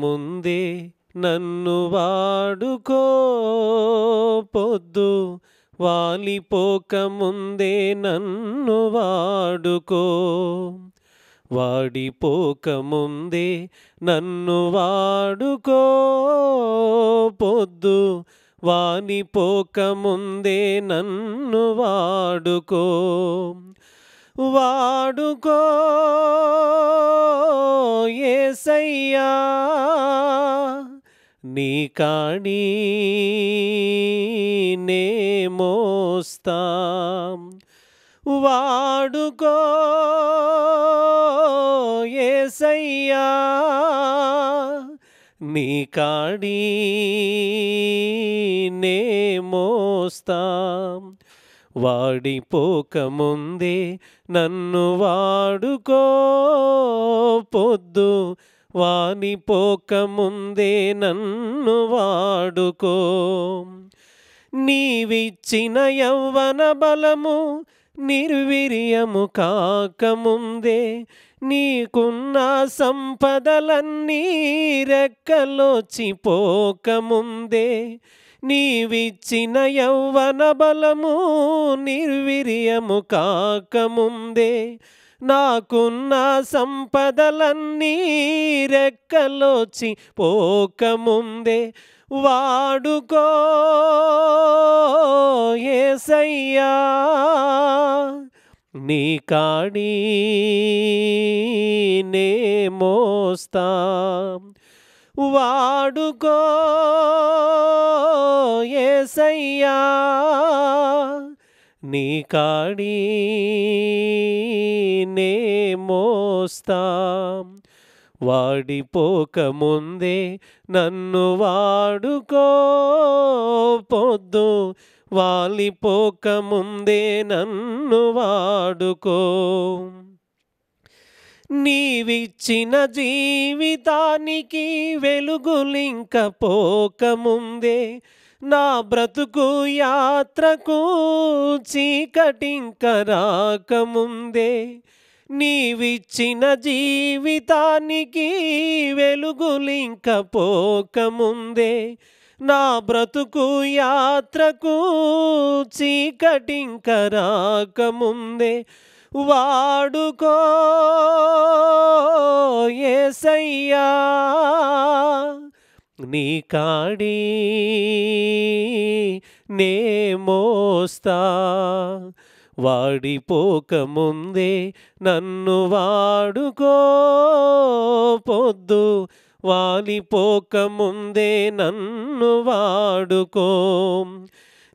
ముందే నన్ను వాడుకో పొద్దు వాలిపోకముందే నన్ను వాడుకో వాడిపోకముందే నన్ను వాడుకో పొద్దు వాలిపోకముందే నన్ను వాడుకో వాడుకో ఏసయ్యా నీ కాణి నే మోస్తాం వాడుకో ఏసయ్యా నీ కాణి నే మోస్తాం వాడిపోకముందే నన్ను వాడుకో పొద్దు వానిపోకముందే నన్ను వాడుకో నీవిచ్చిన యౌవన బలము నిర్వీర్యము కాకముందే నీకున్న సంపదలన్నీ రెక్కలోచిపోకముందే నీవిచ్చిన యౌవన బలము నిర్వీర్యము కాకముందే నాకున్న సంపదలన్నీ రెక్కలోచి పోకముందే వాడుకో ఏసయ్యా నీ కాడి నే మోస్తా వాడుకో ఏసయ్యా నీ కాడి నే మోస్తాం వాడిపోకముందే నన్ను వాడుకో పొద్దు వాలిపోక ముందే నన్ను వాడుకో నీవిచ్చిన జీవితానికి వెలుగులింకపోకముందే నా బ్రతుకు యాత్రకు చీకటింక రాకముందే నీవిచ్చిన జీవితానికి వెలుగులింకపోకముందే నా బ్రతుకు యాత్రకు చీకటింక రాకముందే వాడుకో ఏసయ్యా నీ కాడి నే మోస్తా వాడిపోకముందే నన్ను వాడుకో పొద్దు వాలిపోకముందే నన్ను వాడుకో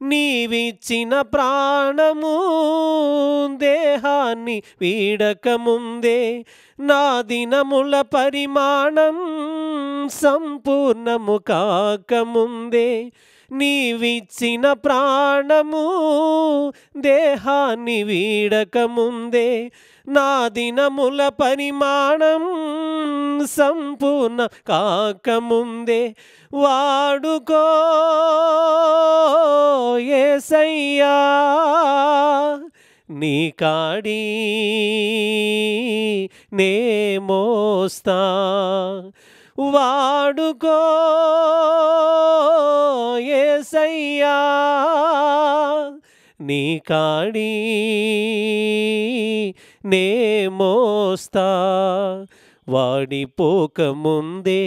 నీవిచ్చిన ప్రాణము దేహాన్ని వీడకముందే నా దినముల పరిమాణం సంపూర్ణము కాకముందే నీవిచ్చిన ప్రాణము దేహాన్ని వీడకముందే నా దినముల పరిమాణం సంపూర్ణ కాకముందే వాడుకో సయ్యా నీ కాడి నే మోస్తా వాడుకో సయ్యా నీ కాడి నే మోస్తా పోక ముందే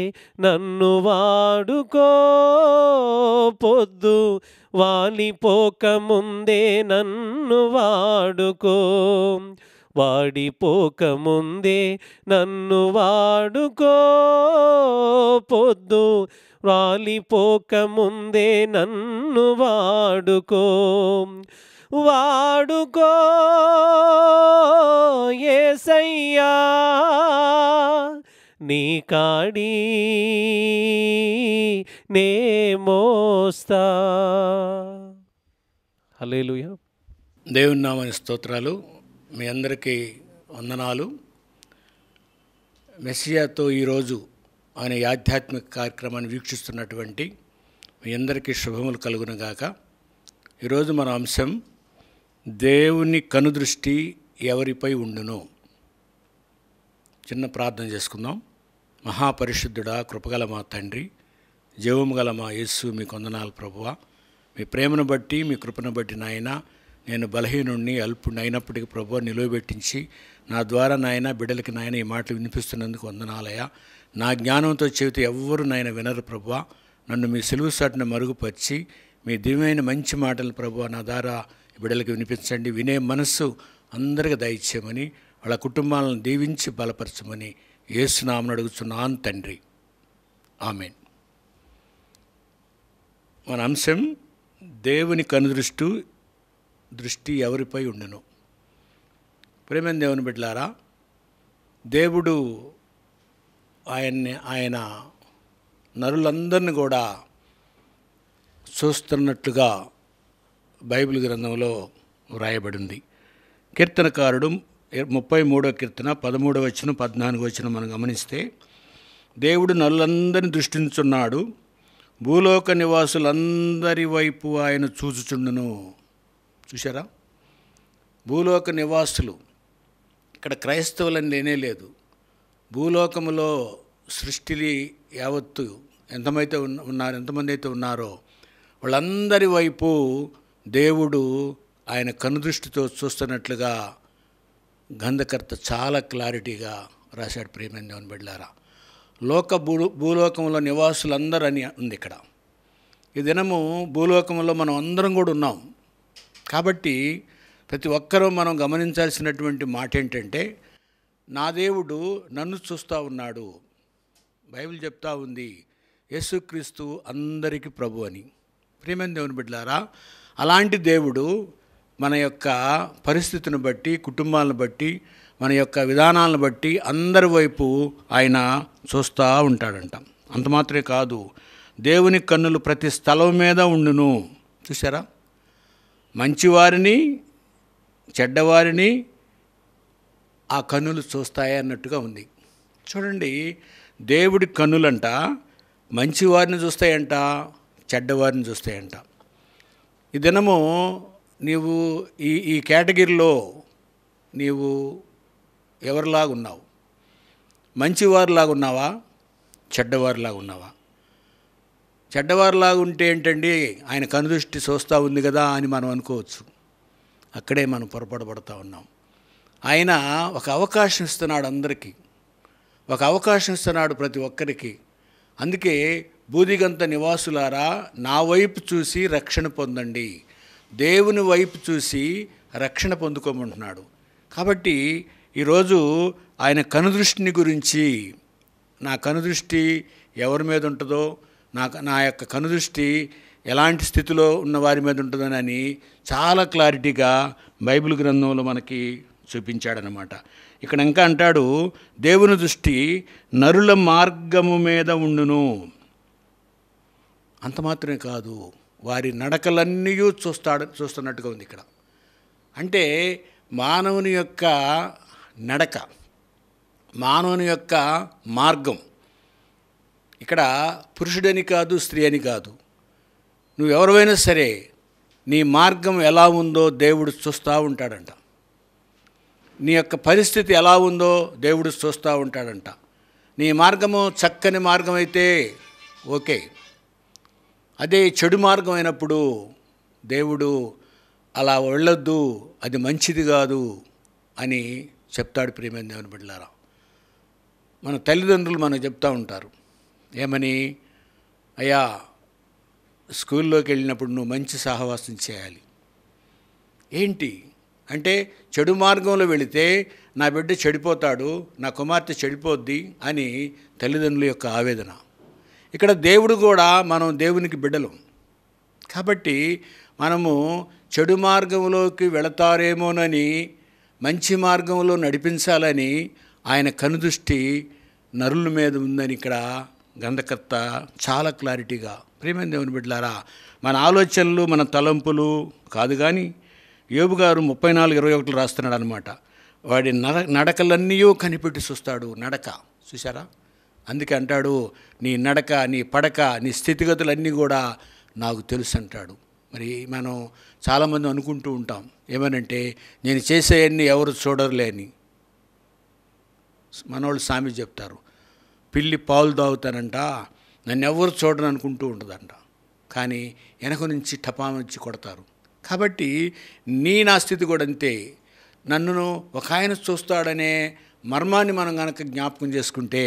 నన్ను వాడుకో పొద్దు వాలిపోక ముందే నన్ను వాడుకో వాడిపోకముందే నన్ను వాడుకో పొద్దు రాలిపోకముందే నన్ను వాడుకో వాడుకో ఏసయ్యా నీ కాడి నే మోస్తా అలేలుయా దేవుని నామని స్తోత్రాలు మీ అందరికీ వందనాలు మెస్సియాతో ఈరోజు ఆయన ఆధ్యాత్మిక కార్యక్రమాన్ని వీక్షిస్తున్నటువంటి మీ అందరికీ శుభములు కలుగునగాక ఈరోజు మన అంశం దేవుని కనుదృష్టి ఎవరిపై ఉండును చిన్న ప్రార్థన చేసుకుందాం మహాపరిశుద్ధుడా కృపగల మా తండ్రి జీవము గల మా యస్సు మీ కొందనాలు ప్రభువ మీ ప్రేమను బట్టి మీ కృపను బట్టి నాయన నేను బలహీనుణ్ణి అల్పుణ్ణి అయినప్పటికీ ప్రభు నిలువబెట్టించి నా ద్వారా నాయన బిడ్డలకి నాయన ఈ మాటలు వినిపిస్తున్నందుకు వందనాలయ నా జ్ఞానంతో చెబితే ఎవ్వరు నాయన వినరు ప్రభు నన్ను మీ సెలువు సాటును మరుగుపరిచి మీ దివ్యమైన మంచి మాటలు ప్రభు నా ద్వారా బిడ్డలకి వినిపించండి వినే మనస్సు అందరికి దయచేయమని వాళ్ళ కుటుంబాలను దీవించి బలపరచమని ఏసునామను అడుగుతున్నాను తండ్రి ఆమె మన అంశం దేవుని కనుదృష్టి దృష్టి ఎవరిపై ఉండును ప్రేమని దేవుని బిడ్డలారా దేవుడు ఆయన్ని ఆయన నరులందరిని కూడా చూస్తున్నట్లుగా బైబిల్ గ్రంథంలో వ్రాయబడింది కీర్తనకారుడు ముప్పై మూడో కీర్తన పదమూడవ వచ్చిన పద్నాలుగు వచ్చిన మనం గమనిస్తే దేవుడు నరులందరిని దృష్టించున్నాడు భూలోక నివాసులందరి వైపు ఆయన చూచుచుండును చూసారా భూలోక నివాసులు ఇక్కడ క్రైస్తవులని లేనే లేదు భూలోకములో సృష్టిని యావత్తు ఎంతమైతే ఉన్న ఉన్నారు ఎంతమంది అయితే ఉన్నారో వాళ్ళందరి వైపు దేవుడు ఆయన కనుదృష్టితో చూస్తున్నట్లుగా గంధకర్త చాలా క్లారిటీగా రాశాడు ప్రేమైన దేవుని బిడ్డారా లోక భూ భూలోకంలో నివాసులందరూ అని ఉంది ఇక్కడ ఈ దినము భూలోకంలో మనం అందరం కూడా ఉన్నాం కాబట్టి ప్రతి ఒక్కరూ మనం గమనించాల్సినటువంటి మాట ఏంటంటే నా దేవుడు నన్ను చూస్తూ ఉన్నాడు బైబిల్ చెప్తా ఉంది యేసుక్రీస్తు అందరికీ ప్రభు అని ప్రేమైన దేవుని బిడ్డలారా అలాంటి దేవుడు మన యొక్క పరిస్థితిని బట్టి కుటుంబాలను బట్టి మన యొక్క విధానాలను బట్టి అందరి వైపు ఆయన చూస్తూ ఉంటాడంట అంత మాత్రమే కాదు దేవుని కన్నులు ప్రతి స్థలం మీద ఉండును చూసారా మంచివారిని చెడ్డవారిని ఆ కన్నులు చూస్తాయి అన్నట్టుగా ఉంది చూడండి దేవుడి కన్నులంట మంచివారిని చూస్తాయంట చెడ్డవారిని చూస్తాయంట ఈ దినము నీవు ఈ ఈ కేటగిరీలో నీవు ఎవరిలాగున్నావు మంచివారిలాగున్నావా ఉన్నావా చెడ్డవారులాగా ఉంటే ఏంటండి ఆయన కనుదృష్టి చూస్తూ ఉంది కదా అని మనం అనుకోవచ్చు అక్కడే మనం పొరపాటు పడుతూ ఉన్నాం ఆయన ఒక అవకాశం ఇస్తున్నాడు అందరికీ ఒక అవకాశం ఇస్తున్నాడు ప్రతి ఒక్కరికి అందుకే బూదిగంత నివాసులారా నా వైపు చూసి రక్షణ పొందండి దేవుని వైపు చూసి రక్షణ పొందుకోమంటున్నాడు కాబట్టి ఈరోజు ఆయన కనుదృష్టిని గురించి నా కనుదృష్టి ఎవరి మీద ఉంటుందో నా నా యొక్క కనుదృష్టి ఎలాంటి స్థితిలో ఉన్న వారి మీద ఉంటుందని చాలా క్లారిటీగా బైబిల్ గ్రంథంలో మనకి చూపించాడనమాట ఇక్కడ ఇంకా అంటాడు దేవుని దృష్టి నరుల మార్గము మీద ఉండును అంత మాత్రమే కాదు వారి నడకలన్నీ చూస్తాడు చూస్తున్నట్టుగా ఉంది ఇక్కడ అంటే మానవుని యొక్క నడక మానవుని యొక్క మార్గం ఇక్కడ పురుషుడని కాదు స్త్రీ అని కాదు నువ్వెవరైనా సరే నీ మార్గం ఎలా ఉందో దేవుడు చూస్తూ ఉంటాడంట నీ యొక్క పరిస్థితి ఎలా ఉందో దేవుడు చూస్తూ ఉంటాడంట నీ మార్గము చక్కని మార్గం అయితే ఓకే అదే చెడు మార్గం అయినప్పుడు దేవుడు అలా వెళ్ళొద్దు అది మంచిది కాదు అని చెప్తాడు ప్రేమైన దేవుని మన తల్లిదండ్రులు మనకు చెప్తూ ఉంటారు ఏమని అయ్యా స్కూల్లోకి వెళ్ళినప్పుడు నువ్వు మంచి సహవాసం చేయాలి ఏంటి అంటే చెడు మార్గంలో వెళితే నా బిడ్డ చెడిపోతాడు నా కుమార్తె చెడిపోద్ది అని తల్లిదండ్రుల యొక్క ఆవేదన ఇక్కడ దేవుడు కూడా మనం దేవునికి బిడ్డలు కాబట్టి మనము చెడు మార్గంలోకి వెళతారేమోనని మంచి మార్గంలో నడిపించాలని ఆయన కనుదృష్టి నరుల మీద ఉందని ఇక్కడ గంధకర్త చాలా క్లారిటీగా ప్రేమైన దేవుని బిడ్డలారా మన ఆలోచనలు మన తలంపులు కాదు కానీ యోబు గారు ముప్పై నాలుగు ఇరవై ఒకటి రాస్తున్నాడు అనమాట వాడి నడ నడకలన్నీ కనిపెట్టి చూస్తాడు నడక చూసారా అందుకే అంటాడు నీ నడక నీ పడక నీ స్థితిగతులన్నీ కూడా నాకు తెలుసు అంటాడు మరి మనం చాలామంది అనుకుంటూ ఉంటాం ఏమనంటే నేను చేసేయన్ని ఎవరు చూడరులే అని మనోళ్ళు సామి చెప్తారు పిల్లి పాలు తాగుతానంట నన్ను ఎవరు చూడని అనుకుంటూ ఉంటుందంట కానీ వెనక నుంచి టపా నుంచి కొడతారు కాబట్టి నీ నా స్థితి కూడా అంతే నన్ను ఒక ఆయన చూస్తాడనే మర్మాన్ని మనం కనుక జ్ఞాపకం చేసుకుంటే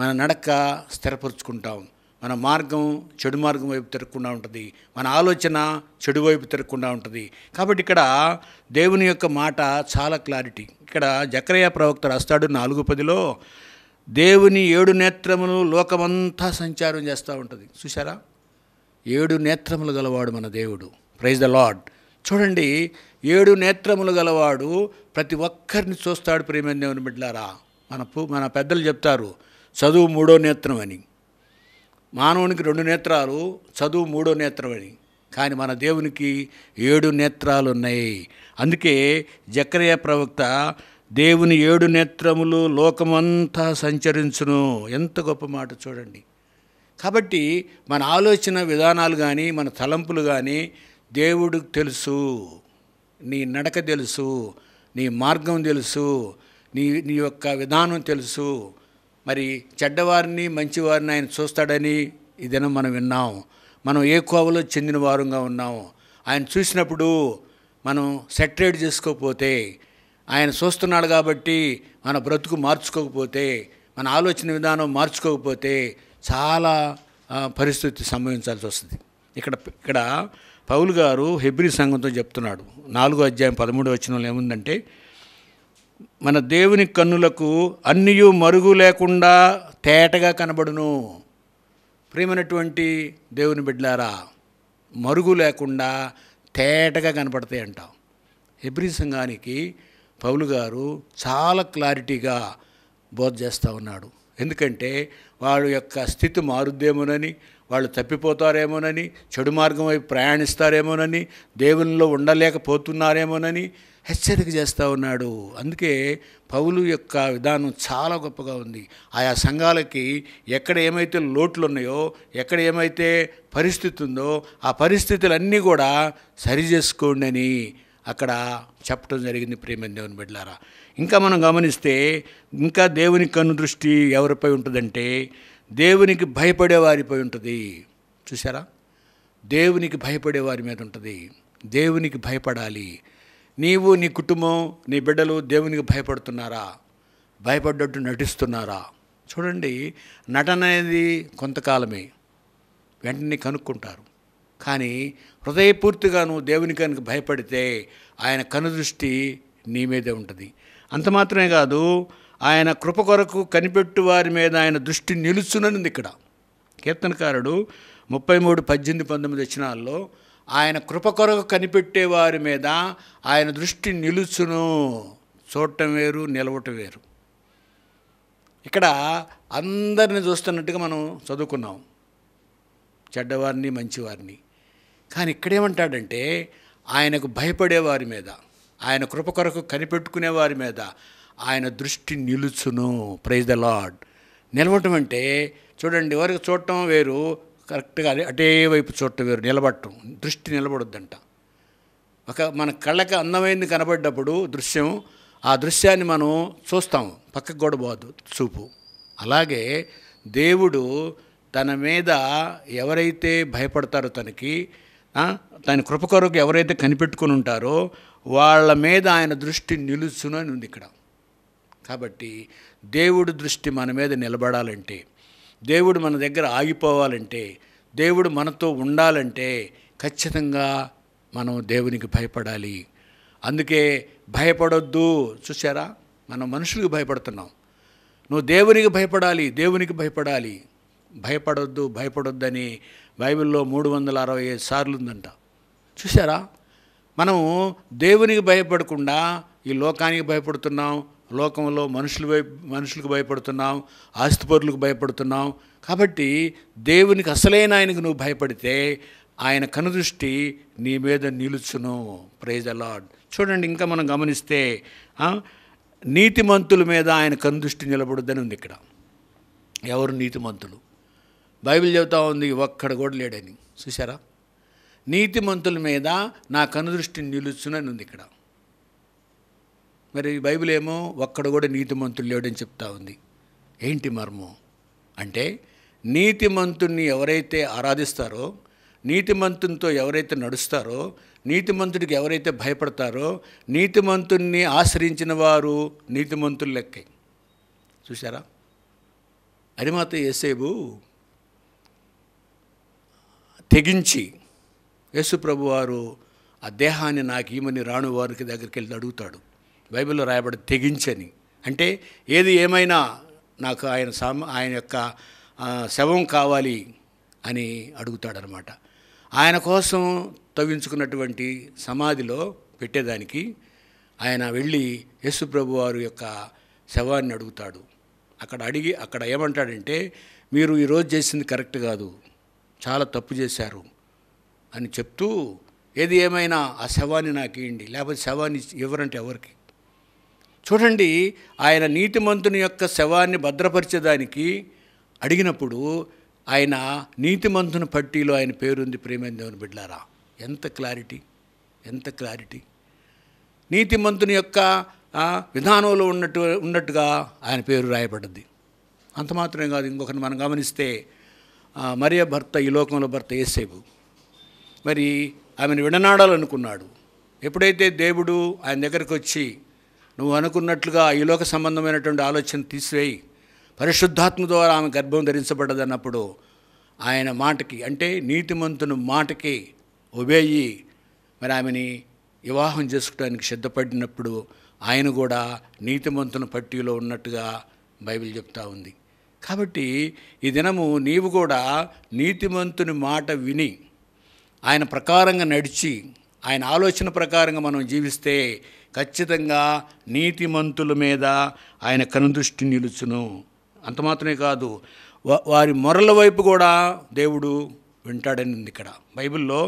మన నడక స్థిరపరుచుకుంటాం మన మార్గం చెడు మార్గం వైపు తిరగకుండా ఉంటుంది మన ఆలోచన చెడు వైపు తిరగకుండా ఉంటుంది కాబట్టి ఇక్కడ దేవుని యొక్క మాట చాలా క్లారిటీ ఇక్కడ జక్రయ్య ప్రవక్త రాస్తాడు నాలుగు పదిలో దేవుని ఏడు నేత్రములు లోకమంతా సంచారం చేస్తూ ఉంటుంది చూసారా ఏడు నేత్రములు గలవాడు మన దేవుడు ప్రైజ్ ద లాడ్ చూడండి ఏడు నేత్రములు గలవాడు ప్రతి ఒక్కరిని చూస్తాడు ప్రేమ దేవుని బిడ్డారా మన మన పెద్దలు చెప్తారు చదువు మూడో నేత్రం అని మానవునికి రెండు నేత్రాలు చదువు మూడో నేత్రం అని కానీ మన దేవునికి ఏడు నేత్రాలు ఉన్నాయి అందుకే జక్రయ ప్రవక్త దేవుని ఏడు నేత్రములు లోకమంతా సంచరించును ఎంత గొప్ప మాట చూడండి కాబట్టి మన ఆలోచన విధానాలు కానీ మన తలంపులు కానీ దేవుడికి తెలుసు నీ నడక తెలుసు నీ మార్గం తెలుసు నీ నీ యొక్క విధానం తెలుసు మరి చెడ్డవారిని మంచివారిని ఆయన చూస్తాడని ఇదే మనం విన్నాం మనం ఏ కోవలో చెందిన వారంగా ఉన్నాం ఆయన చూసినప్పుడు మనం సెటరేట్ చేసుకోకపోతే ఆయన చూస్తున్నాడు కాబట్టి మన బ్రతుకు మార్చుకోకపోతే మన ఆలోచన విధానం మార్చుకోకపోతే చాలా పరిస్థితి సంభవించాల్సి వస్తుంది ఇక్కడ ఇక్కడ పౌలు గారు హెబ్రి సంఘంతో చెప్తున్నాడు నాలుగో అధ్యాయం పదమూడు వచ్చిన ఏముందంటే మన దేవుని కన్నులకు అన్నీ మరుగు లేకుండా తేటగా కనబడును ప్రేమైనటువంటి దేవుని బిడ్డలారా మరుగు లేకుండా తేటగా కనపడతాయి అంటాం హెబ్రి సంఘానికి పౌలు గారు చాలా క్లారిటీగా బోధ చేస్తూ ఉన్నాడు ఎందుకంటే వాళ్ళ యొక్క స్థితి మారుద్దేమోనని వాళ్ళు తప్పిపోతారేమోనని చెడు మార్గం వైపు ప్రయాణిస్తారేమోనని దేవునిలో ఉండలేకపోతున్నారేమోనని హెచ్చరిక చేస్తూ ఉన్నాడు అందుకే పౌలు యొక్క విధానం చాలా గొప్పగా ఉంది ఆయా సంఘాలకి ఎక్కడ ఏమైతే లోట్లు ఉన్నాయో ఎక్కడ ఏమైతే పరిస్థితి ఉందో ఆ పరిస్థితులన్నీ కూడా సరిచేసుకోండి అని అక్కడ చెప్పడం జరిగింది ప్రేమ దేవుని బిడ్డలారా ఇంకా మనం గమనిస్తే ఇంకా దేవుని కన్ను దృష్టి ఎవరిపై ఉంటుందంటే దేవునికి భయపడే వారిపై ఉంటుంది చూసారా దేవునికి భయపడే వారి మీద ఉంటుంది దేవునికి భయపడాలి నీవు నీ కుటుంబం నీ బిడ్డలు దేవునికి భయపడుతున్నారా భయపడ్డట్టు నటిస్తున్నారా చూడండి నటన అనేది కొంతకాలమే వెంటనే కనుక్కుంటారు కానీ హృదయపూర్తిగాను దేవుని కనుక భయపడితే ఆయన కనుదృష్టి నీ మీదే ఉంటుంది అంత మాత్రమే కాదు ఆయన కృప కొరకు కనిపెట్టు వారి మీద ఆయన దృష్టి నిలుచుననింది ఇక్కడ కీర్తనకారుడు ముప్పై మూడు పద్దెనిమిది పంతొమ్మిది వచ్చినాల్లో ఆయన కృప కొరకు కనిపెట్టే వారి మీద ఆయన దృష్టి నిలుచును చూడటం వేరు నిలవటం వేరు ఇక్కడ అందరిని చూస్తున్నట్టుగా మనం చదువుకున్నాం చెడ్డవారిని మంచివారిని కానీ ఇక్కడేమంటాడంటే ఆయనకు భయపడేవారి మీద ఆయన కృప కొరకు కనిపెట్టుకునే వారి మీద ఆయన దృష్టి నిలుచును ప్రైజ్ ద లాడ్ నిలవటం అంటే చూడండి ఎవరికి చూడటం వేరు కరెక్ట్గా అటే వైపు చూడటం వేరు నిలబడటం దృష్టి నిలబడొద్దంట ఒక మన కళ్ళకి అందమైంది కనబడ్డప్పుడు దృశ్యం ఆ దృశ్యాన్ని మనం చూస్తాము పక్కకు కూడా పోదు చూపు అలాగే దేవుడు తన మీద ఎవరైతే భయపడతారో తనకి దాని కృప కొరకు ఎవరైతే కనిపెట్టుకుని ఉంటారో వాళ్ళ మీద ఆయన దృష్టి నిలుచును అని ఉంది ఇక్కడ కాబట్టి దేవుడి దృష్టి మన మీద నిలబడాలంటే దేవుడు మన దగ్గర ఆగిపోవాలంటే దేవుడు మనతో ఉండాలంటే ఖచ్చితంగా మనం దేవునికి భయపడాలి అందుకే భయపడొద్దు చూసారా మనం మనుషులకు భయపడుతున్నాం నువ్వు దేవునికి భయపడాలి దేవునికి భయపడాలి భయపడొద్దు భయపడొద్దని బైబిల్లో మూడు వందల అరవై ఐదు సార్లు ఉందంట చూసారా మనము దేవునికి భయపడకుండా ఈ లోకానికి భయపడుతున్నాం లోకంలో మనుషులు మనుషులకు భయపడుతున్నాం ఆస్తిపరులకు భయపడుతున్నాం కాబట్టి దేవునికి అసలైన ఆయనకు నువ్వు భయపడితే ఆయన కనుదృష్టి నీ మీద నిలుచును ప్రైజ్ అలాడ్ చూడండి ఇంకా మనం గమనిస్తే నీతిమంతుల మీద ఆయన కనుదృష్టి నిలబడద్దని ఉంది ఇక్కడ ఎవరు నీతిమంతులు బైబిల్ చెబుతా ఉంది ఒక్కడ కూడా లేడని చూసారా నీతిమంతుల మీద నా కనుదృష్టి నిలుచునని ఉంది ఇక్కడ మరి బైబిల్ ఏమో ఒక్కడ కూడా నీతిమంతులు లేడని చెప్తా ఉంది ఏంటి మర్మం అంటే నీతిమంతుణ్ణి ఎవరైతే ఆరాధిస్తారో నీతిమంతునితో ఎవరైతే నడుస్తారో నీతిమంతుడికి ఎవరైతే భయపడతారో నీతిమంతుణ్ణి ఆశ్రయించిన వారు నీతిమంతులు లెక్కే చూసారా అరిమాత ఏసేబు తెగించి యేసుప్రభు వారు ఆ దేహాన్ని నాకు ఈమని రాణు వారికి దగ్గరికి వెళ్ళి అడుగుతాడు బైబిల్లో రాయబడి తెగించని అంటే ఏది ఏమైనా నాకు ఆయన సామ ఆయన యొక్క శవం కావాలి అని అడుగుతాడనమాట ఆయన కోసం తవ్వించుకున్నటువంటి సమాధిలో పెట్టేదానికి ఆయన వెళ్ళి యేసుప్రభు వారి యొక్క శవాన్ని అడుగుతాడు అక్కడ అడిగి అక్కడ ఏమంటాడంటే మీరు ఈరోజు చేసింది కరెక్ట్ కాదు చాలా తప్పు చేశారు అని చెప్తూ ఏది ఏమైనా ఆ శవాన్ని నాకు ఇవ్వండి లేకపోతే శవాన్ని ఇవ్వరంటే ఎవరికి చూడండి ఆయన నీతిమంతుని యొక్క శవాన్ని భద్రపరిచేదానికి అడిగినప్పుడు ఆయన నీతిమంతుని పట్టీలో ఆయన పేరుంది ప్రేమేందేవుని దేవుని బిడ్డారా ఎంత క్లారిటీ ఎంత క్లారిటీ నీతిమంతుని యొక్క విధానంలో ఉన్నట్టు ఉన్నట్టుగా ఆయన పేరు రాయబడ్డది అంత మాత్రమే కాదు ఇంకొకరిని మనం గమనిస్తే మరియ భర్త ఈ లోకంలో భర్త వేసేవు మరి ఆమెను విడనాడాలనుకున్నాడు ఎప్పుడైతే దేవుడు ఆయన దగ్గరికి వచ్చి నువ్వు అనుకున్నట్లుగా ఈ లోక సంబంధమైనటువంటి ఆలోచన తీసివేయి పరిశుద్ధాత్మ ద్వారా ఆమె గర్భం ధరించబడ్డదన్నప్పుడు ఆయన మాటకి అంటే నీతిమంతుని మాటకి ఉబేయి మరి ఆమెని వివాహం చేసుకోవడానికి సిద్ధపడినప్పుడు ఆయన కూడా నీతిమంతుని పట్టిలో ఉన్నట్టుగా బైబిల్ చెప్తా ఉంది కాబట్టి ఈ దినము నీవు కూడా నీతిమంతుని మాట విని ఆయన ప్రకారంగా నడిచి ఆయన ఆలోచన ప్రకారంగా మనం జీవిస్తే ఖచ్చితంగా నీతిమంతుల మీద ఆయన కనుదృష్టి నిలుచును అంత మాత్రమే కాదు వారి మొరల వైపు కూడా దేవుడు వింటాడని ఇక్కడ బైబిల్లో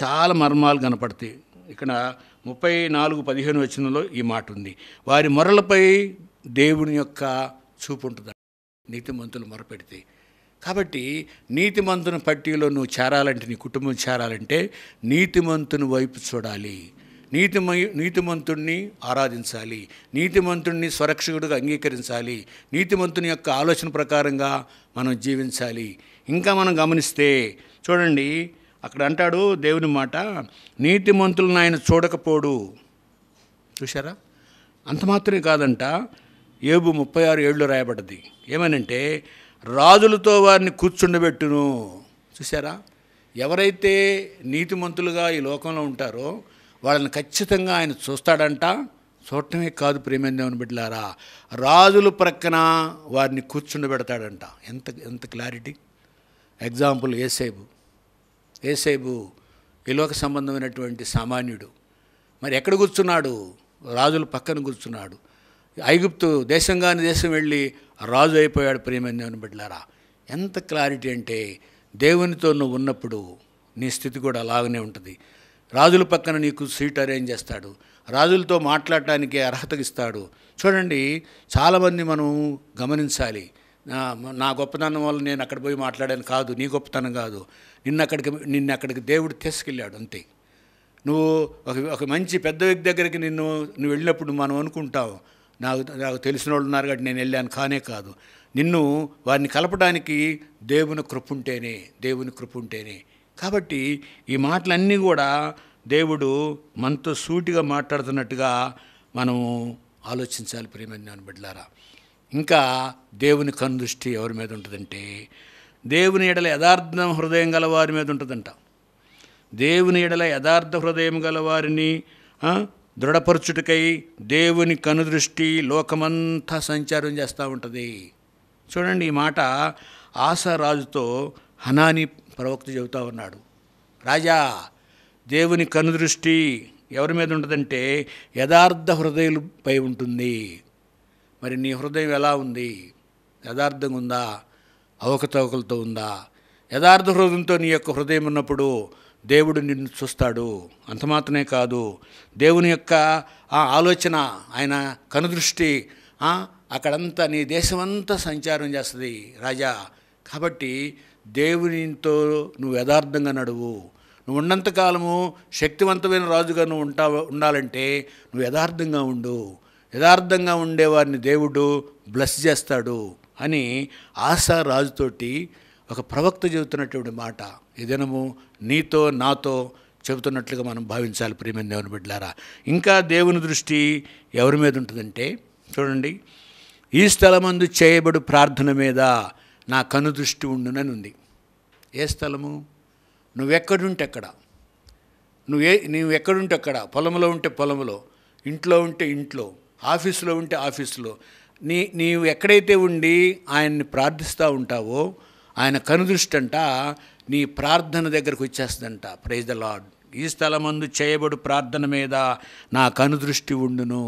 చాలా మర్మాలు కనపడతాయి ఇక్కడ ముప్పై నాలుగు పదిహేను వచనంలో ఈ మాట ఉంది వారి మొరలపై దేవుని యొక్క చూపు ఉంటుంది నీతిమంతులు మొరపెడితే కాబట్టి నీతిమంతుని పట్టీలో నువ్వు చేరాలంటే నీ కుటుంబం చేరాలంటే నీతిమంతుని వైపు చూడాలి నీతిమై నీతిమంతుణ్ణి ఆరాధించాలి నీతిమంతుణ్ణి స్వరక్షకుడిగా అంగీకరించాలి నీతిమంతుని యొక్క ఆలోచన ప్రకారంగా మనం జీవించాలి ఇంకా మనం గమనిస్తే చూడండి అక్కడ అంటాడు దేవుని మాట నీతిమంతులను ఆయన చూడకపోడు చూసారా అంత మాత్రమే కాదంట ఏబు ముప్పై ఆరు ఏళ్ళు రాయబడ్డది ఏమనంటే రాజులతో వారిని కూర్చుండబెట్టును చూసారా ఎవరైతే నీతిమంతులుగా ఈ లోకంలో ఉంటారో వాళ్ళని ఖచ్చితంగా ఆయన చూస్తాడంట చూడటమే కాదు ప్రేమేందేమని బిడ్డలారా రాజుల ప్రక్కన వారిని కూర్చుండబెడతాడంట ఎంత ఎంత క్లారిటీ ఎగ్జాంపుల్ ఏసేబు ఏసేబు ఇలోక సంబంధమైనటువంటి సామాన్యుడు మరి ఎక్కడ కూర్చున్నాడు రాజుల పక్కన కూర్చున్నాడు ఐగుప్తు దేశంగాని దేశం వెళ్ళి రాజు అయిపోయాడు ప్రియమైన దేవుని బిడ్డలారా ఎంత క్లారిటీ అంటే దేవునితో నువ్వు ఉన్నప్పుడు నీ స్థితి కూడా అలాగనే ఉంటుంది రాజుల పక్కన నీకు సీట్ అరేంజ్ చేస్తాడు రాజులతో మాట్లాడటానికి అర్హత ఇస్తాడు చూడండి చాలామంది మనం గమనించాలి నా గొప్పతనం వల్ల నేను అక్కడ పోయి మాట్లాడాను కాదు నీ గొప్పతనం కాదు నిన్న అక్కడికి నిన్న అక్కడికి దేవుడు తీసుకెళ్ళాడు అంతే నువ్వు ఒక ఒక మంచి పెద్ద వ్యక్తి దగ్గరికి నిన్ను నువ్వు వెళ్ళినప్పుడు మనం అనుకుంటావు నాకు నాకు తెలిసిన వాళ్ళు ఉన్నారు కాబట్టి నేను వెళ్ళాను కానే కాదు నిన్ను వారిని కలపడానికి దేవుని కృప ఉంటేనే దేవుని కృప ఉంటేనే కాబట్టి ఈ మాటలన్నీ కూడా దేవుడు మనతో సూటిగా మాట్లాడుతున్నట్టుగా మనం ఆలోచించాలి ప్రేమజ్ఞాన బిడ్డలారా ఇంకా దేవుని కనుదృష్టి ఎవరి మీద ఉంటుందంటే దేవుని ఎడల యథార్థ హృదయం గల వారి మీద ఉంటుందంట దేవుని ఎడల యథార్థ హృదయం గల వారిని దృఢపరుచుటకై దేవుని కనుదృష్టి లోకమంతా సంచారం చేస్తూ ఉంటుంది చూడండి ఈ మాట ఆశారాజుతో హనాని ప్రవక్త చెబుతూ ఉన్నాడు రాజా దేవుని కనుదృష్టి ఎవరి మీద ఉంటుందంటే యథార్థ హృదయులపై ఉంటుంది మరి నీ హృదయం ఎలా ఉంది యథార్థంగా ఉందా అవకతవకలతో ఉందా యథార్థ హృదయంతో నీ యొక్క హృదయం ఉన్నప్పుడు దేవుడు నిన్ను చూస్తాడు అంత మాత్రమే కాదు దేవుని యొక్క ఆ ఆలోచన ఆయన కనుదృష్టి అక్కడంతా నీ దేశమంతా సంచారం చేస్తుంది రాజా కాబట్టి దేవునితో నువ్వు యథార్థంగా నడువు నువ్వు ఉన్నంతకాలము శక్తివంతమైన రాజుగా నువ్వు ఉంటా ఉండాలంటే నువ్వు యథార్థంగా ఉండు యథార్థంగా ఉండేవారిని దేవుడు బ్లెస్ చేస్తాడు అని ఆశా రాజుతోటి ఒక ప్రవక్త చెబుతున్నటువంటి మాట ఈ దినము నీతో నాతో చెబుతున్నట్లుగా మనం భావించాలి ప్రియమైన దేవుని బిడ్డలారా ఇంకా దేవుని దృష్టి ఎవరి మీద ఉంటుందంటే చూడండి ఈ స్థలమందు చేయబడు ప్రార్థన మీద నా కను దృష్టి ఉండునని ఉంది ఏ స్థలము నువ్వెక్కడుంటే ఎక్కడ నువ్వే నువ్వు ఎక్కడుంటే అక్కడ పొలంలో ఉంటే పొలంలో ఇంట్లో ఉంటే ఇంట్లో ఆఫీసులో ఉంటే ఆఫీసులో నీ నీవు ఎక్కడైతే ఉండి ఆయన్ని ప్రార్థిస్తూ ఉంటావో ఆయన కనుదృష్టి అంట నీ ప్రార్థన దగ్గరకు వచ్చేస్తుందంట ప్రైజ్ ద లాడ్ ఈ స్థలమందు చేయబడు ప్రార్థన మీద నా కనుదృష్టి ఉండును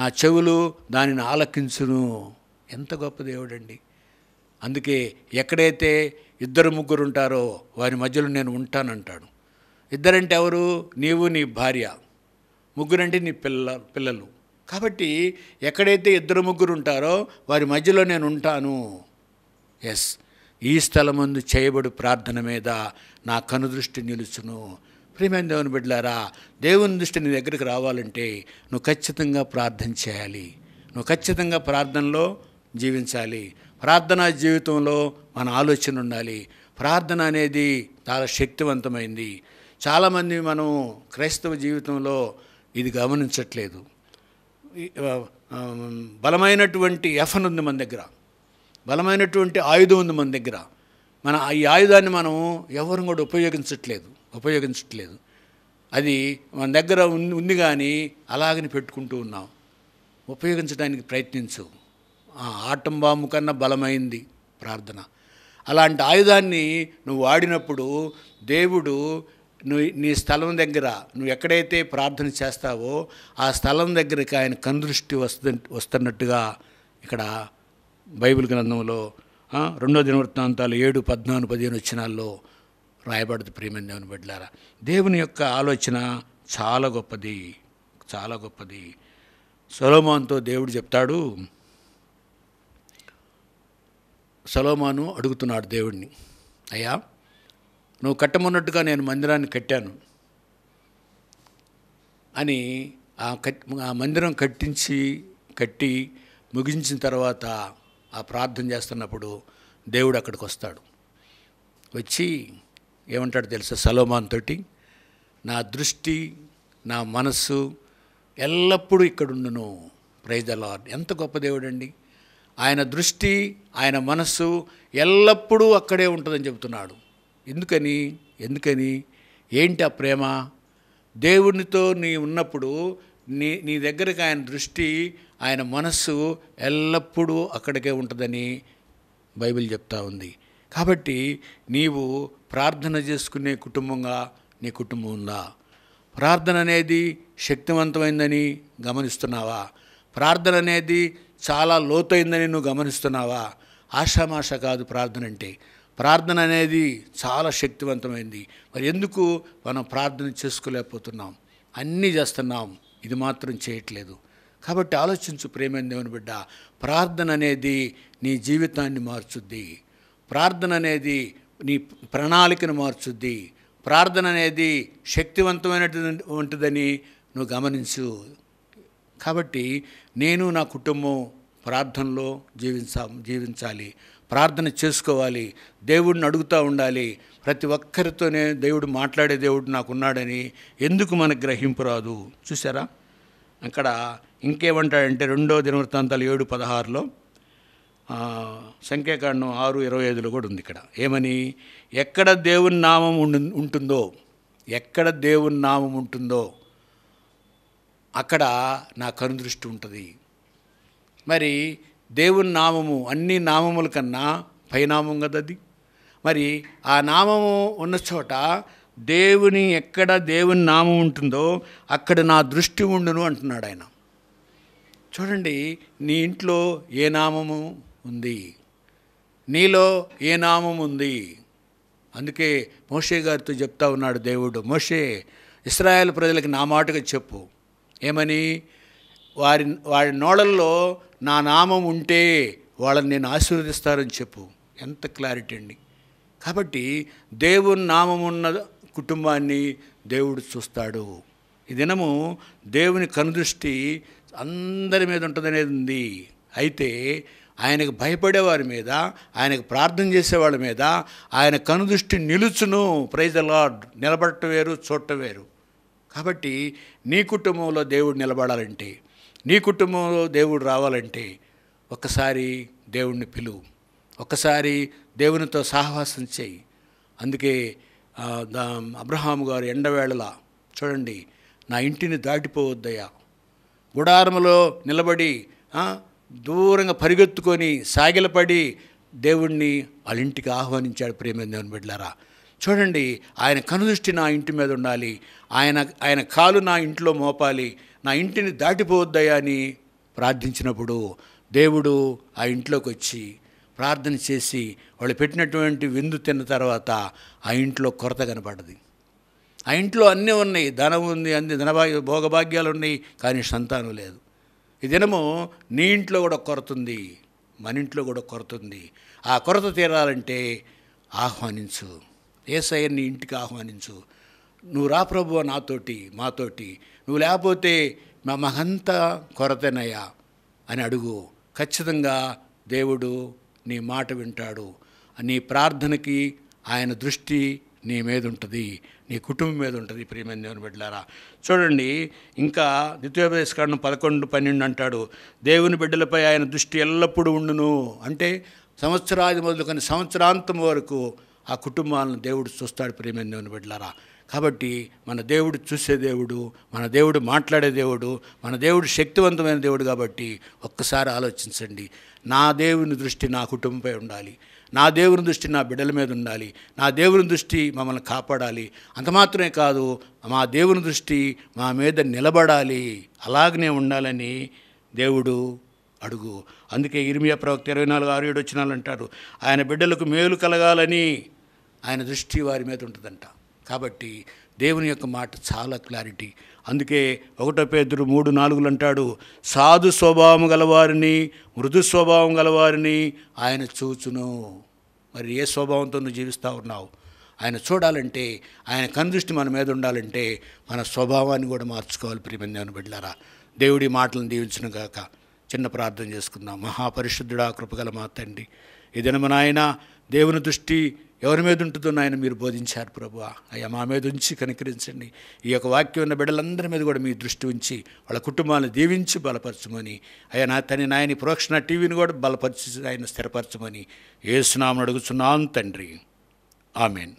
నా చెవులు దానిని ఆలకించును ఎంత గొప్ప దేవుడండి అందుకే ఎక్కడైతే ఇద్దరు ముగ్గురు ఉంటారో వారి మధ్యలో నేను ఉంటానంటాడు ఇద్దరంటే ఎవరు నీవు నీ భార్య ముగ్గురంటే నీ పిల్ల పిల్లలు కాబట్టి ఎక్కడైతే ఇద్దరు ముగ్గురు ఉంటారో వారి మధ్యలో నేను ఉంటాను ఎస్ ఈ స్థలముందు చేయబడు ప్రార్థన మీద నా కనుదృష్టి నిలుచును ప్రియమైన దేవుని బిడ్డలారా దేవుని దృష్టి నీ దగ్గరికి రావాలంటే నువ్వు ఖచ్చితంగా ప్రార్థన చేయాలి నువ్వు ఖచ్చితంగా ప్రార్థనలో జీవించాలి ప్రార్థనా జీవితంలో మన ఆలోచన ఉండాలి ప్రార్థన అనేది చాలా శక్తివంతమైంది చాలామంది మనం క్రైస్తవ జీవితంలో ఇది గమనించట్లేదు బలమైనటువంటి ఎఫన్ ఉంది మన దగ్గర బలమైనటువంటి ఆయుధం ఉంది మన దగ్గర మన ఈ ఆయుధాన్ని మనం ఎవరు కూడా ఉపయోగించట్లేదు ఉపయోగించట్లేదు అది మన దగ్గర ఉంది ఉంది కానీ అలాగని పెట్టుకుంటూ ఉన్నాం ఉపయోగించడానికి ప్రయత్నించు ఆటం బాంబు కన్నా బలమైంది ప్రార్థన అలాంటి ఆయుధాన్ని నువ్వు వాడినప్పుడు దేవుడు నువ్వు నీ స్థలం దగ్గర నువ్వు ఎక్కడైతే ప్రార్థన చేస్తావో ఆ స్థలం దగ్గరికి ఆయన కనుదృష్టి వస్తు వస్తున్నట్టుగా ఇక్కడ బైబిల్ గ్రంథంలో రెండో దినవృత్తాంతాలు ఏడు పద్నాలుగు పదిహేను వచ్చినాల్లో రాయబడదు ప్రేమ దేవుని బిడ్డలారా దేవుని యొక్క ఆలోచన చాలా గొప్పది చాలా గొప్పది సొలోమాన్తో దేవుడు చెప్తాడు సొలోమాను అడుగుతున్నాడు దేవుడిని అయ్యా నువ్వు కట్టమన్నట్టుగా నేను మందిరాన్ని కట్టాను అని ఆ కట్ ఆ మందిరం కట్టించి కట్టి ముగించిన తర్వాత ఆ ప్రార్థన చేస్తున్నప్పుడు దేవుడు అక్కడికి వస్తాడు వచ్చి ఏమంటాడు తెలుసా సలోమాన్ తోటి నా దృష్టి నా మనస్సు ఎల్లప్పుడూ ఇక్కడుండును ప్రైజ్ ద లార్డ్ ఎంత గొప్ప దేవుడండి ఆయన దృష్టి ఆయన మనస్సు ఎల్లప్పుడూ అక్కడే ఉంటుందని చెబుతున్నాడు ఎందుకని ఎందుకని ఏంటి ఆ ప్రేమ దేవునితో నీ ఉన్నప్పుడు నీ నీ దగ్గరికి ఆయన దృష్టి ఆయన మనస్సు ఎల్లప్పుడూ అక్కడికే ఉంటుందని బైబిల్ చెప్తా ఉంది కాబట్టి నీవు ప్రార్థన చేసుకునే కుటుంబంగా నీ కుటుంబం ఉందా ప్రార్థన అనేది శక్తివంతమైందని గమనిస్తున్నావా ప్రార్థన అనేది చాలా లోతైందని నువ్వు గమనిస్తున్నావా ఆషామాష కాదు ప్రార్థన అంటే ప్రార్థన అనేది చాలా శక్తివంతమైంది మరి ఎందుకు మనం ప్రార్థన చేసుకోలేకపోతున్నాం అన్నీ చేస్తున్నాం ఇది మాత్రం చేయట్లేదు కాబట్టి ఆలోచించు ప్రేమైన దేవుని బిడ్డ ప్రార్థన అనేది నీ జీవితాన్ని మార్చుద్ది ప్రార్థన అనేది నీ ప్రణాళికను మార్చుద్ది ప్రార్థన అనేది శక్తివంతమైనటువంటిదని నువ్వు గమనించు కాబట్టి నేను నా కుటుంబం ప్రార్థనలో జీవించా జీవించాలి ప్రార్థన చేసుకోవాలి దేవుడిని అడుగుతూ ఉండాలి ప్రతి ఒక్కరితోనే దేవుడు మాట్లాడే దేవుడు నాకున్నాడని ఎందుకు మనకు గ్రహింపు రాదు చూసారా అక్కడ ఇంకేమంటాడంటే రెండో దినవృత్తాంతాలు ఏడు పదహారులో సంఖ్యాకాండం ఆరు ఇరవై ఐదులో కూడా ఉంది ఇక్కడ ఏమని ఎక్కడ దేవుని నామం ఉండు ఉంటుందో ఎక్కడ దేవుని నామం ఉంటుందో అక్కడ నా కనుదృష్టి ఉంటుంది మరి దేవుని నామము అన్ని నామముల కన్నా పైనామం కదా అది మరి ఆ నామము ఉన్న చోట దేవుని ఎక్కడ దేవుని నామం ఉంటుందో అక్కడ నా దృష్టి ఉండును అంటున్నాడు ఆయన చూడండి నీ ఇంట్లో ఏ నామము ఉంది నీలో ఏ నామం ఉంది అందుకే మోషే గారితో చెప్తా ఉన్నాడు దేవుడు మోషే ఇస్రాయల్ ప్రజలకు నా మాటగా చెప్పు ఏమని వారి వారి నోడల్లో నా నామం ఉంటే వాళ్ళని నేను ఆశీర్వదిస్తారని చెప్పు ఎంత క్లారిటీ అండి కాబట్టి దేవుని నామమున్న కుటుంబాన్ని దేవుడు చూస్తాడు ఈ దినము దేవుని కనుదృష్టి అందరి మీద ఉంటుందనేది ఉంది అయితే ఆయనకు భయపడేవారి మీద ఆయనకు ప్రార్థన చేసేవాళ్ళ మీద ఆయన కనుదృష్టి నిలుచును ప్రైజ్ అలాడ్ నిలబడటం వేరు చూడటం వేరు కాబట్టి నీ కుటుంబంలో దేవుడు నిలబడాలంటే నీ కుటుంబంలో దేవుడు రావాలంటే ఒకసారి దేవుణ్ణి పిలువు ఒక్కసారి దేవునితో సాహవాసం చేయి అందుకే అబ్రహాము గారు ఎండవేళల చూడండి నా ఇంటిని దాటిపోవద్దయా గుడారములో నిలబడి దూరంగా పరిగెత్తుకొని సాగిలపడి దేవుణ్ణి వాళ్ళ ఇంటికి ఆహ్వానించాడు ప్రేమ దేవుని బిడ్డలారా చూడండి ఆయన కనుదృష్టి నా ఇంటి మీద ఉండాలి ఆయన ఆయన కాలు నా ఇంట్లో మోపాలి నా ఇంటిని దాటిపోవద్దయా అని ప్రార్థించినప్పుడు దేవుడు ఆ ఇంట్లోకి వచ్చి ప్రార్థన చేసి వాళ్ళు పెట్టినటువంటి విందు తిన్న తర్వాత ఆ ఇంట్లో కొరత కనపడది ఆ ఇంట్లో అన్నీ ఉన్నాయి ధనం ఉంది అన్ని ధనభాగ్య భోగభాగ్యాలు ఉన్నాయి కానీ సంతానం లేదు ఈ దినము నీ ఇంట్లో కూడా కొరత ఉంది మన ఇంట్లో కూడా కొరత ఉంది ఆ కొరత తీరాలంటే ఆహ్వానించు ఏ నీ ఇంటికి ఆహ్వానించు నువ్వు రా ప్రభు నాతోటి మాతోటి నువ్వు లేకపోతే మా మహంత కొరతనయ్యా అని అడుగు ఖచ్చితంగా దేవుడు నీ మాట వింటాడు నీ ప్రార్థనకి ఆయన దృష్టి నీ మీద ఉంటుంది నీ కుటుంబం మీద ఉంటుంది ప్రియమైన దేవుని బిడ్డలారా చూడండి ఇంకా ద్వితీయోపదేశకాండం పదకొండు పన్నెండు అంటాడు దేవుని బిడ్డలపై ఆయన దృష్టి ఎల్లప్పుడూ ఉండును అంటే సంవత్సరాది మొదలుకొని సంవత్సరాంతం వరకు ఆ కుటుంబాలను దేవుడు చూస్తాడు ప్రియమైన దేవుని బిడ్డలారా కాబట్టి మన దేవుడు చూసే దేవుడు మన దేవుడు మాట్లాడే దేవుడు మన దేవుడు శక్తివంతమైన దేవుడు కాబట్టి ఒక్కసారి ఆలోచించండి నా దేవుని దృష్టి నా కుటుంబంపై ఉండాలి నా దేవుని దృష్టి నా బిడ్డల మీద ఉండాలి నా దేవుని దృష్టి మమ్మల్ని కాపాడాలి అంత మాత్రమే కాదు మా దేవుని దృష్టి మా మీద నిలబడాలి అలాగనే ఉండాలని దేవుడు అడుగు అందుకే ఇరిమియా ప్రవక్త ఇరవై నాలుగు ఆరు ఏడు వచ్చినాలంటారు ఆయన బిడ్డలకు మేలు కలగాలని ఆయన దృష్టి వారి మీద ఉంటుందంట కాబట్టి దేవుని యొక్క మాట చాలా క్లారిటీ అందుకే ఒకటో పేదరు మూడు నాలుగులు అంటాడు సాధు స్వభావం గలవారిని మృదు స్వభావం గలవారిని ఆయన చూచును మరి ఏ స్వభావంతో నువ్వు జీవిస్తూ ఉన్నావు ఆయన చూడాలంటే ఆయన కనుదృష్టి మన మీద ఉండాలంటే మన స్వభావాన్ని కూడా మార్చుకోవాలి ప్రియమందని బిడ్డారా దేవుడి మాటలను దీవించిన గాక చిన్న ప్రార్థన చేసుకుందాం మహాపరిశుద్ధుడా కృపగల మా తండ్రి ఈ దినమనాయన దేవుని దృష్టి ఎవరి మీద ఉంటుందో నాయన మీరు బోధించారు ప్రభు అయ్యా మా మీద ఉంచి కనికరించండి ఈ యొక్క వాక్యం ఉన్న బిడ్డలందరి మీద కూడా మీ దృష్టి ఉంచి వాళ్ళ కుటుంబాలను దీవించి బలపరచమని అయ్యా నా తని నాయని ప్రోక్షణ టీవీని కూడా బలపరిచి ఆయన స్థిరపరచమని ఏసునామను అడుగుతున్నాను తండ్రి ఆమెన్